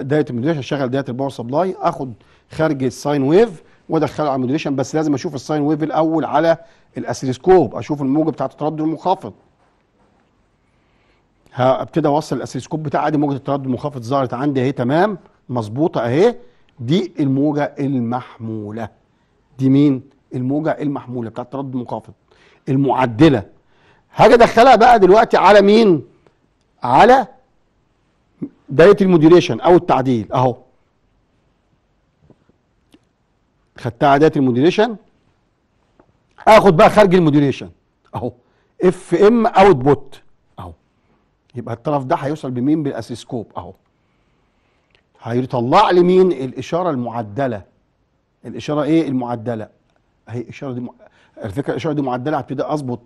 دايره المدير هشغل دايره الباور سبلاي اخد خارج الساين ويف وادخله على الموديليشن بس لازم اشوف الساين ويف الاول على الاسيلسكوب اشوف الموجه بتاعت التردد المنخفض هبتدي اوصل الاسيلسكوب بتاعي دي موجه التردد المنخفض ظهرت عندي اهي تمام مظبوطه اهي دي الموجه المحموله دي مين الموجه المحموله بتاعت التردد المنخفض المعدله هاجي ادخلها بقى دلوقتي على مين على دايره الموديوليشن او التعديل اهو خدتها عادات الموديليشن اخد بقى خارج الموديليشن اهو اف ام اوت بوت اهو يبقى الطرف ده هيوصل بمين بالاسيسكوب اهو هيطلع لي مين الاشاره المعدله الاشاره ايه المعدله اهي الاشاره دي الفكره الاشاره دي معدله هبتدي اظبط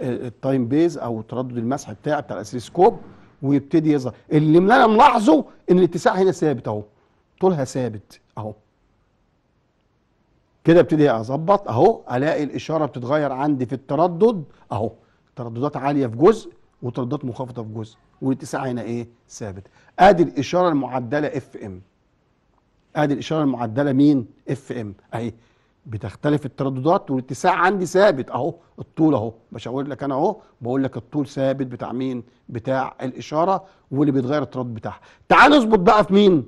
التايم بيز او تردد المسح بتاع بتاع الاسيسكوب ويبتدي يظهر اللي انا ملاحظه ان الاتساع هنا ثابت اهو طولها ثابت اهو كده ابتدي اظبط اهو الاقي الاشاره بتتغير عندي في التردد اهو ترددات عاليه في جزء وترددات منخفضه في جزء والاتساع هنا ايه ثابت ادي الاشاره المعدله اف ام ادي الاشاره المعدله مين اف ام اهي بتختلف الترددات والاتساع عندي ثابت اهو الطول اهو بشاور لك انا اهو بقول لك الطول ثابت بتاع مين بتاع الاشاره واللي بيتغير التردد بتاعها تعال نظبط بقى في مين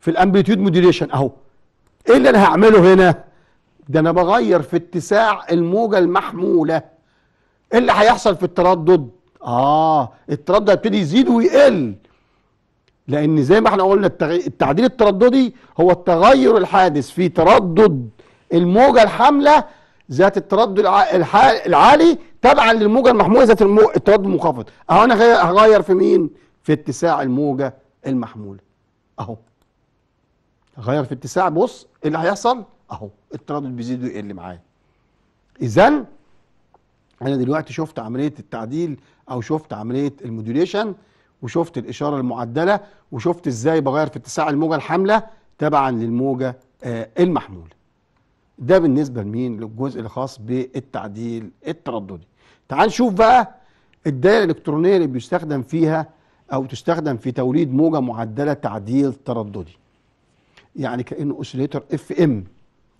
في الامبليتيود موديليشن اهو ايه اللي انا هعمله هنا ده انا بغير في اتساع الموجه المحموله ايه اللي هيحصل في التردد اه التردد هيبتدي يزيد ويقل لان زي ما احنا قلنا التعديل الترددي هو التغير الحادث في تردد الموجه الحامله ذات التردد العالي تبعا للموجه المحموله ذات التردد المنخفض اهو انا هغير في مين في اتساع الموجه المحموله اهو غير في اتساع بص ايه اللي هيحصل اهو التردد بيزيد ويقل معايا اذا انا دلوقتي شفت عمليه التعديل او شفت عمليه الموديوليشن وشفت الاشاره المعدله وشفت ازاي بغير في اتساع الموجه الحامله تبعا للموجه آه، المحموله ده بالنسبه لمين للجزء الخاص بالتعديل الترددي تعال نشوف بقى الدايره الالكترونيه اللي بيستخدم فيها او تستخدم في توليد موجه معدله تعديل ترددي يعني كانه اوسيليتر اف ام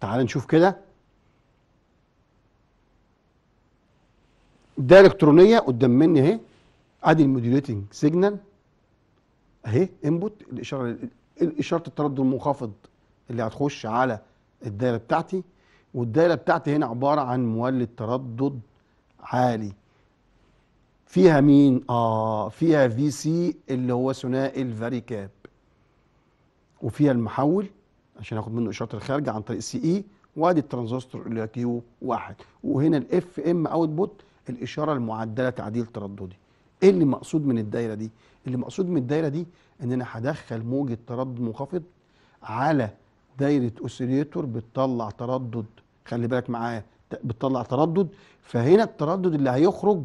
تعال نشوف كده ده الكترونيه قدام مني اهي ادي الموديوليتنج سيجنال اهي انبوت الاشاره اشاره التردد المنخفض اللي هتخش على الدايره بتاعتي والدايره بتاعتي هنا عباره عن مولد تردد عالي فيها مين اه فيها في سي اللي هو ثنائي الفاري كاب وفيها المحول عشان اخد منه اشاره الخارجه عن طريق السي اي وادي الترانزستور اللي كيو واحد وهنا الاف ام اوت بوت الاشاره المعدله تعديل ترددي ايه اللي مقصود من الدايره دي اللي مقصود من الدايره دي ان انا هدخل موجه تردد منخفض على دايره اوسيليتور بتطلع تردد خلي بالك معايا بتطلع تردد فهنا التردد اللي هيخرج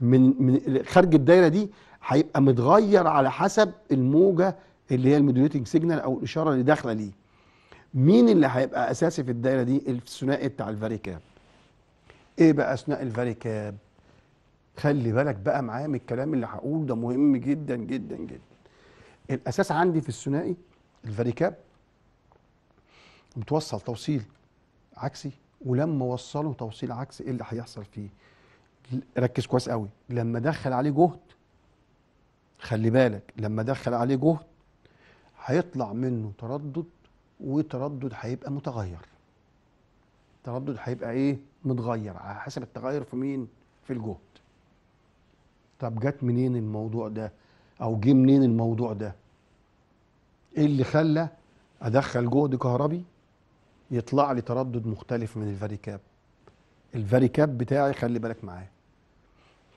من من خارج الدايره دي هيبقى متغير على حسب الموجه اللي هي الموديوليتنج سيجنال او الاشاره اللي داخله ليه مين اللي هيبقى اساسي في الدايره دي الثنائي بتاع الفاريكاب ايه بقى ثنائي الفاريكاب خلي بالك بقى معايا من الكلام اللي هقوله ده مهم جدا جدا جدا الاساس عندي في الثنائي الفاريكاب متوصل توصيل عكسي ولما وصله توصيل عكسي ايه اللي هيحصل فيه ركز كويس قوي لما ادخل عليه جهد خلي بالك لما ادخل عليه جهد هيطلع منه تردد وتردد هيبقى متغير تردد هيبقى ايه متغير على حسب التغير في مين في الجهد طب جت منين الموضوع ده او جه منين الموضوع ده ايه اللي خلى ادخل جهد كهربي يطلع لي تردد مختلف من الفاريكاب الفاريكاب بتاعي خلي بالك معاه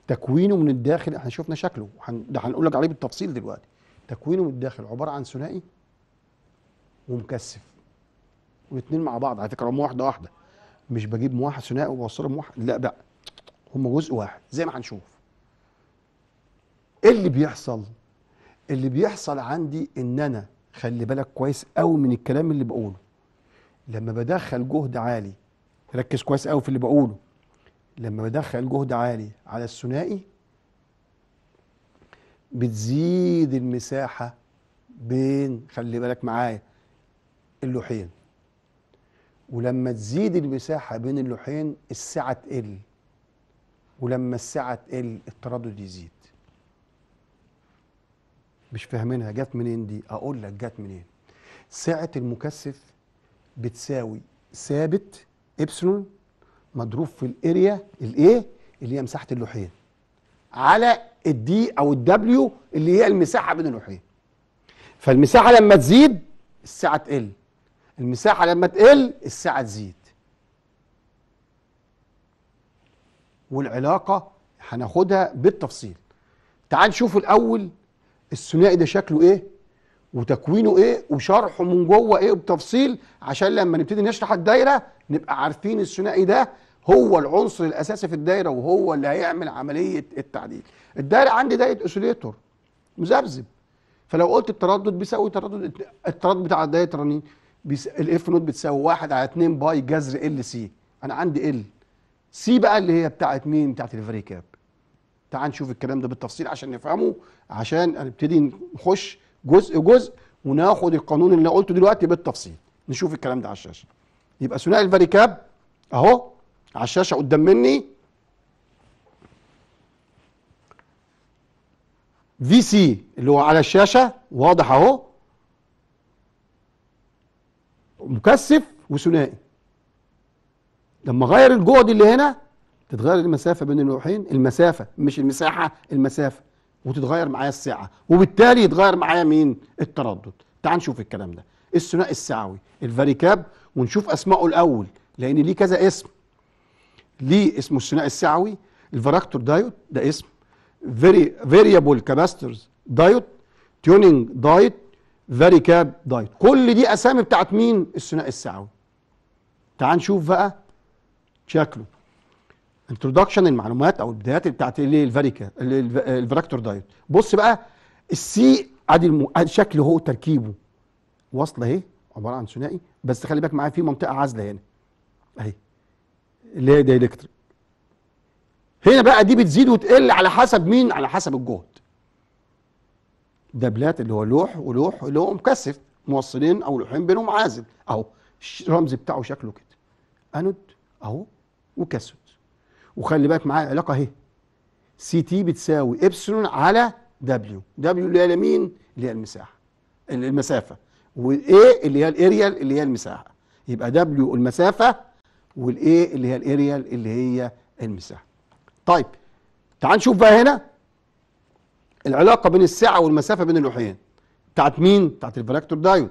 تكوينه من الداخل احنا شفنا شكله ده هنقول لك عليه بالتفصيل دلوقتي تكوينه من الداخل عباره عن ثنائي ومكثف والاثنين مع بعض على فكره هم واحده واحده مش بجيب موحد ثنائي وبوصلهم موحد لا لا هم جزء واحد زي ما هنشوف ايه اللي بيحصل اللي بيحصل عندي ان انا خلي بالك كويس قوي من الكلام اللي بقوله لما بدخل جهد عالي ركز كويس قوي في اللي بقوله لما بدخل جهد عالي على الثنائي بتزيد المساحه بين خلي بالك معايا اللوحين ولما تزيد المساحة بين اللوحين السعة تقل ولما السعة تقل التردد يزيد مش فاهمينها جت منين دي اقول لك جت منين سعة المكثف بتساوي ثابت ابسلون مضروب في الاريا الايه اللي هي مساحة اللوحين على الدي او الدبليو اللي هي المساحة بين اللوحين فالمساحة لما تزيد السعة تقل المساحة لما تقل الساعه تزيد والعلاقة هناخدها بالتفصيل تعال نشوف الأول الثنائي ده شكله إيه وتكوينه إيه وشرحه من جوه إيه بتفصيل عشان لما نبتدي نشرح الدايرة نبقى عارفين الثنائي ده هو العنصر الأساسي في الدايرة وهو اللي هيعمل عملية التعديل الدايرة عندي دايرة أوسيليتور مذبذب فلو قلت التردد بيساوي تردد التردد بتاع الدايرة رنين بيس... الاف نوت بتساوي 1 على 2 باي جذر ال سي انا عندي ال سي بقى اللي هي بتاعت مين بتاعت الفري كاب تعال نشوف الكلام ده بالتفصيل عشان نفهمه عشان نبتدي نخش جزء جزء وناخد القانون اللي قلته دلوقتي بالتفصيل نشوف الكلام ده على الشاشه يبقى ثنائي الفري كاب اهو على الشاشه قدام مني في سي اللي هو على الشاشه واضح اهو مكثف وثنائي لما غير الجهد اللي هنا تتغير المسافه بين اللوحين المسافه مش المساحه المسافه وتتغير معايا السعه وبالتالي يتغير معايا مين التردد تعال نشوف الكلام ده الثنائي السعوي الفاريكاب ونشوف اسمائه الاول لان ليه كذا اسم ليه اسمه الثنائي السعوي الفراكتور دايود ده اسم فيري فيريبل كاباسترز دايود تيونينج دايت فيري كاب دايت كل دي اسامي بتاعت مين الثنائي السعوي تعال نشوف بقى شكله انتروداكشن المعلومات او البدايات بتاعت الفيري كاب الفراكتور دايت بص بقى السي ادي المو... شكله هو تركيبه واصله اهي عباره عن ثنائي بس خلي بالك معايا في منطقه عازله هنا اهي اللي هي دايلكتريك هنا بقى دي بتزيد وتقل على حسب مين على حسب الجهد دبلات اللي هو لوح ولوح اللي هو مكثف موصلين او لوحين بينهم عازل اهو الرمز بتاعه شكله كده انود اهو وكاسود وخلي بالك معايا علاقه اهي سي تي بتساوي ابسلون على دبليو دبليو اللي هي مين اللي هي المساحه اللي المسافه والاي اللي هي الاريال اللي هي المساحه يبقى دبليو المسافه والاي اللي هي الاريال اللي هي المساحه طيب تعال نشوف بقى هنا العلاقه بين السعه والمسافه بين اللوحين بتاعت مين بتاعت الفراكتور دايود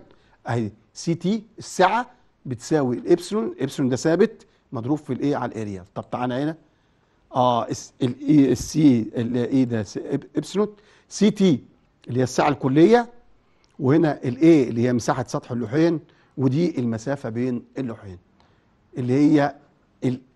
اهي سي تي السعه بتساوي الابسلون الابسلون ده ثابت مضروب في الايه على الاريا طب تعالى هنا اه الاي السي e، الاي e ده ابسلون سي تي اللي هي السعه الكليه وهنا الاي اللي هي مساحه سطح اللوحين ودي المسافه بين اللوحين اللي هي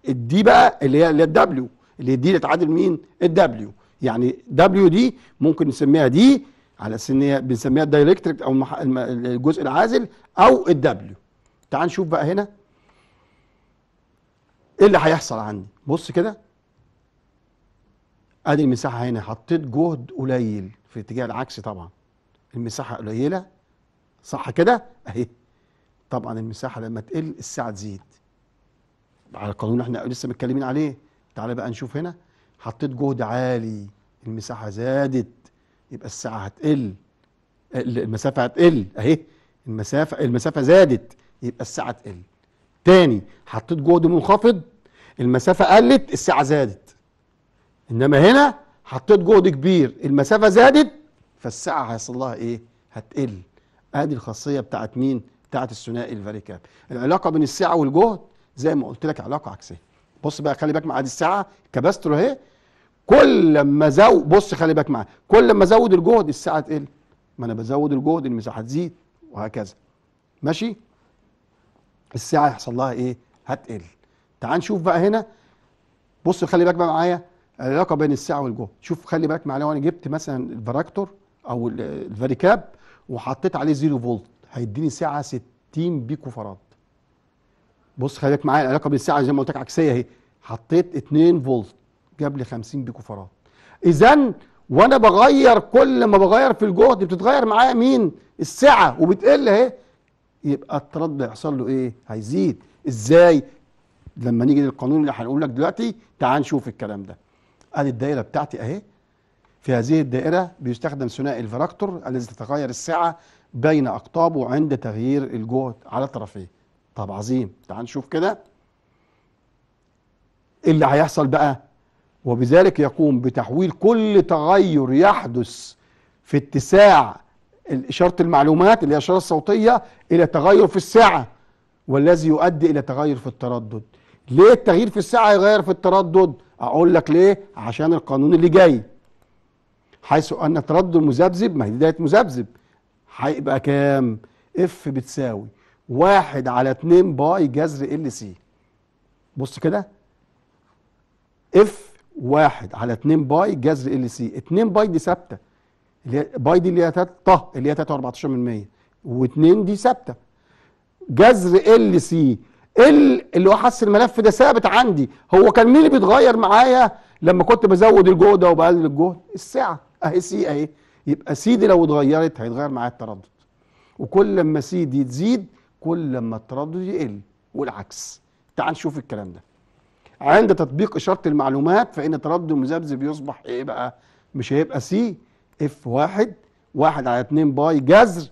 الدي بقى اللي هي اللي هي الدبليو اللي هي اللي تعادل مين الدبليو يعني دبليو دي ممكن نسميها دي على اساس ان هي بنسميها الدايلكتريك او الجزء العازل او الدبليو تعال نشوف بقى هنا ايه اللي هيحصل عندي بص كده ادي المساحه هنا حطيت جهد قليل في اتجاه العكسي طبعا المساحه قليله صح كده اهي طبعا المساحه لما تقل السعه تزيد على القانون احنا لسه متكلمين عليه تعالى بقى نشوف هنا حطيت جهد عالي المساحه زادت يبقى الساعه هتقل المسافه هتقل اهي المسافه المسافه زادت يبقى الساعه تقل تاني حطيت جهد منخفض المسافه قلت الساعه زادت انما هنا حطيت جهد كبير المسافه زادت فالساعه هيحصل لها ايه هتقل ادي الخاصيه بتاعت مين بتاعت الثنائي الفاريكاب العلاقه بين السعه والجهد زي ما قلت لك علاقه عكسيه بص بقى خلي بالك مع ادي الساعه كباسترو اهي كل ما زود بص خلي بالك معايا كل ما ازود الجهد الساعه تقل ما انا بزود الجهد المساحه تزيد وهكذا ماشي الساعه يحصل لها ايه هتقل تعال نشوف بقى هنا بص خلي بالك بقى معايا العلاقه بين الساعه والجهد شوف خلي بالك معايا وانا جبت مثلا الفراكتور او الفاريكاب وحطيت عليه 0 فولت هيديني ساعه 60 بيكو فراد بص خلي بالك معايا العلاقه بين الساعه زي ما قلت لك عكسيه اهي حطيت 2 فولت جاب لي 50 بيكو فراغ اذا وانا بغير كل ما بغير في الجهد بتتغير معايا مين السعه وبتقل اهي يبقى التردد هيحصل له ايه هيزيد ازاي لما نيجي للقانون اللي هنقول لك دلوقتي تعال نشوف الكلام ده قال الدايره بتاعتي اهي في هذه الدائره بيستخدم ثنائي الفراكتور الذي تتغير السعه بين اقطابه عند تغيير الجهد على طرفيه طب عظيم تعال نشوف كده اللي هيحصل بقى وبذلك يقوم بتحويل كل تغير يحدث في اتساع إشارة المعلومات اللي هي الإشارة الصوتية إلى تغير في السعة والذي يؤدي إلى تغير في التردد ليه التغيير في السعة يغير في التردد أقول لك ليه عشان القانون اللي جاي حيث أن التردد المذبذب ما هي بداية مذبذب هيبقى كام اف بتساوي واحد على 2 باي جذر ال سي بص كده اف واحد على 2 باي جذر ال سي 2 باي دي ثابته اللي هي باي دي اللي هي ط اللي هي 13% و2 دي ثابته جذر ال سي ال اللي هو حس الملف ده ثابت عندي هو كان مين اللي بيتغير معايا لما كنت بزود الجهد وبقلل الجهد السعه اهي سي اهي يبقى سي دي لو اتغيرت هيتغير معايا التردد وكل لما سي دي تزيد كل لما التردد يقل والعكس تعال نشوف الكلام ده عند تطبيق إشارة المعلومات فإن تردد المذبذب يصبح إيه بقى؟ مش هيبقى سي اف واحد واحد على اتنين باي جذر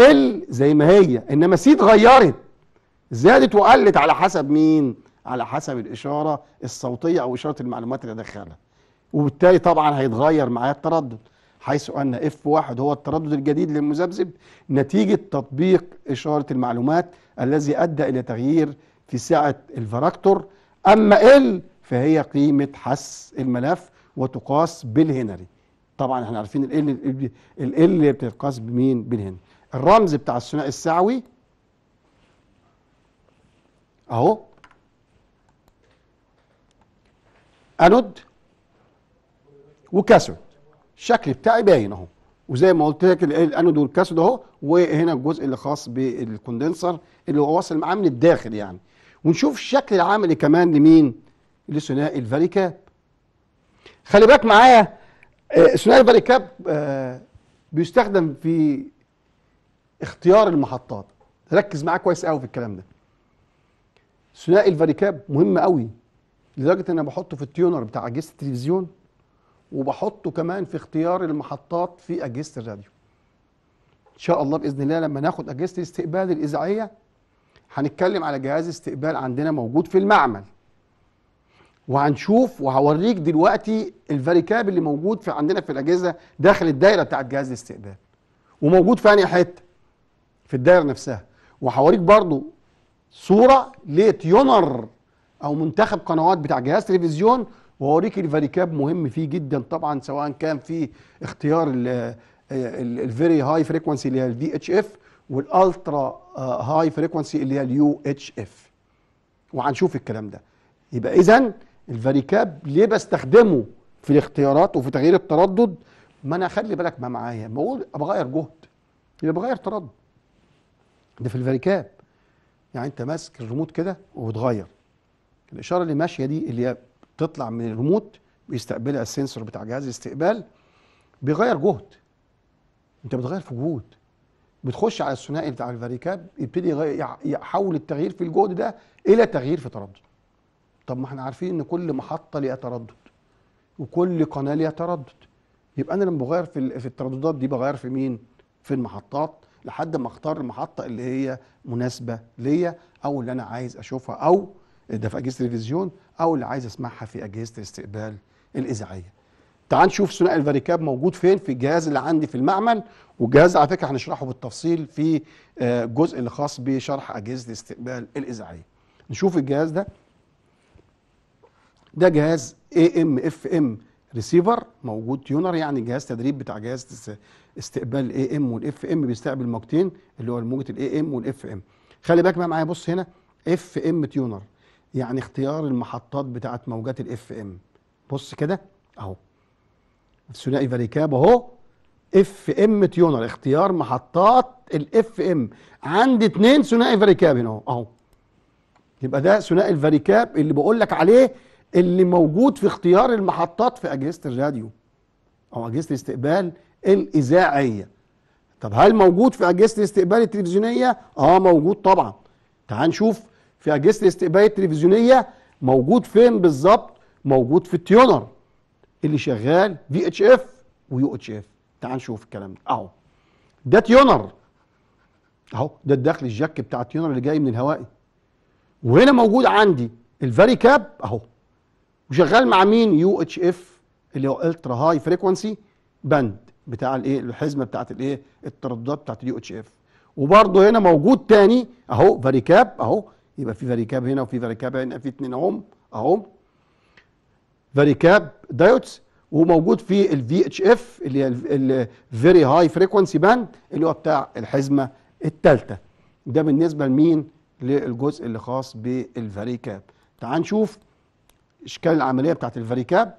ال زي ما هي إنما سي اتغيرت زادت وقلت على حسب مين؟ على حسب الإشارة الصوتية أو إشارة المعلومات اللي دخلها وبالتالي طبعا هيتغير معايا التردد حيث أن اف واحد هو التردد الجديد للمذبذب نتيجة تطبيق إشارة المعلومات الذي أدى إلى تغيير في سعة الفراكتور أما ال فهي قيمة حس الملف وتقاس بالهنري طبعا احنا عارفين ال ال بتقاس بمين بالهنري الرمز بتاع الثنائي السعوي اهو انود وكاثود الشكل بتاعي باين اهو وزي ما قلت لك الانود والكاثود اهو وهنا الجزء اللي خاص بالكوندنسر اللي هو واصل معاه من الداخل يعني ونشوف الشكل العملي كمان لمين لثنائي الفالي كاب خلي بالك معايا آه، ثنائي الفالي كاب آه، بيستخدم في اختيار المحطات ركز معاك كويس قوي في الكلام ده ثنائي الفالي كاب مهم قوي لدرجه ان انا بحطه في التيونر بتاع اجهزه التلفزيون وبحطه كمان في اختيار المحطات في اجهزه الراديو ان شاء الله باذن الله لما ناخد اجهزه الاستقبال الاذاعيه هنتكلم على جهاز استقبال عندنا موجود في المعمل وهنشوف وهوريك دلوقتي الفاريكاب اللي موجود في عندنا في الاجهزه داخل الدايره بتاعت جهاز الاستقبال وموجود في انهي حته في الدايره نفسها وهوريك برضو صوره لتيونر او منتخب قنوات بتاع جهاز تلفزيون وهوريك الفاريكاب مهم فيه جدا طبعا سواء كان في اختيار الفيري هاي فريكونسي اللي هي الفي اتش اف والالترا آه، هاي فريكونسي اللي هي اليو اتش اف وهنشوف الكلام ده يبقى اذا الفاريكاب ليه بستخدمه في الاختيارات وفي تغيير التردد ما انا خلي بالك ما معايا بقول بغير جهد يبقى بغير تردد ده في الفاريكاب يعني انت ماسك الريموت كده وبتغير الاشاره اللي ماشيه دي اللي هي بتطلع من الريموت بيستقبلها السنسور بتاع جهاز الاستقبال بيغير جهد انت بتغير في جهود بتخش على الثنائي بتاع الفاريكاب يبتدي يحول التغيير في الجهد ده الى تغيير في تردد طب ما احنا عارفين ان كل محطه ليها تردد وكل قناه ليها تردد يبقى انا لما بغير في في الترددات دي بغير في مين في المحطات لحد ما اختار المحطه اللي هي مناسبه ليا او اللي انا عايز اشوفها او ده في اجهزه التلفزيون او اللي عايز اسمعها في اجهزه الاستقبال الاذاعيه تعال نشوف ثنائي الفاريكاب موجود فين في الجهاز اللي عندي في المعمل والجهاز على فكره هنشرحه بالتفصيل في الجزء آه، اللي خاص بشرح اجهزه الاستقبال الاذاعيه نشوف الجهاز ده ده جهاز اي ام اف ام ريسيفر موجود تيونر يعني جهاز تدريب بتاع جهاز استقبال الاي ام والاف ام بيستقبل موجتين اللي هو موجه الاي ام والاف ام خلي بالك بقى معايا بص هنا اف ام تيونر يعني اختيار المحطات بتاعت موجات الاف ام بص كده اهو الثنائي فاريكاب اهو اف ام تيونر اختيار محطات الاف ام عندي اتنين ثنائي فاريكاب هنا اهو يبقى ده ثنائي الفاريكاب اللي بقول لك عليه اللي موجود في اختيار المحطات في اجهزه الراديو او اجهزه الاستقبال الاذاعيه طب هل موجود في اجهزه الاستقبال التلفزيونيه اه موجود طبعا تعال نشوف في اجهزه الاستقبال التلفزيونيه موجود فين بالظبط موجود في التيونر اللي شغال في اتش اف ويو اتش اف تعال نشوف الكلام ده اهو ده تيونر اهو ده الدخل الجاك بتاع التيونر اللي جاي من الهوائي وهنا موجود عندي الفاري كاب اهو وشغال مع مين يو اتش اف اللي هو الترا هاي فريكوانسي باند بتاع الايه الحزمه بتاعت الايه الترددات بتاعت اليو اتش اف وبرده هنا موجود تاني اهو فاري كاب اهو يبقى في فاري كاب هنا وفي فاري كاب هنا في اتنين اهم اهم فاريكاب دايودز وموجود في الفي اتش اف اللي هي الفيري هاي فريكونسي باند اللي هو بتاع الحزمه الثالثه ده بالنسبه لمين للجزء اللي خاص بالفاريكاب تعال نشوف اشكال العمليه بتاعت الفاريكاب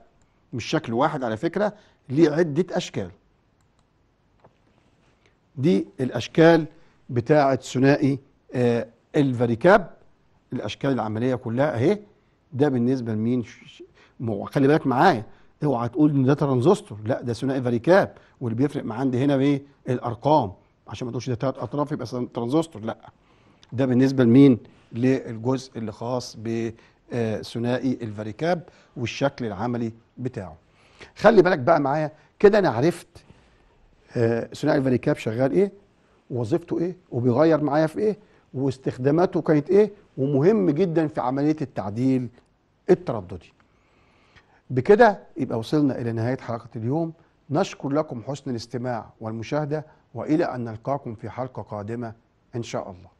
مش شكل واحد على فكره ليه عده اشكال دي الاشكال بتاعه ثنائي آه الفاريكاب الاشكال العمليه كلها اهي ده بالنسبه لمين ما هو خلي بالك معايا اوعى تقول ان ده ترانزستور لا ده ثنائي فاريكاب واللي بيفرق مع عندي هنا بايه الارقام عشان ما تقولش ده ثلاث اطراف يبقى ترانزستور لا ده بالنسبه لمين للجزء اللي خاص بثنائي آه، الفاريكاب والشكل العملي بتاعه خلي بالك بقى معايا كده انا عرفت آه، ثنائي الفاريكاب شغال ايه وظيفته ايه وبيغير معايا في ايه واستخداماته كانت ايه ومهم جدا في عمليه التعديل الترددي بكده يبقى وصلنا إلى نهاية حلقة اليوم نشكر لكم حسن الاستماع والمشاهدة وإلى أن نلقاكم في حلقة قادمة إن شاء الله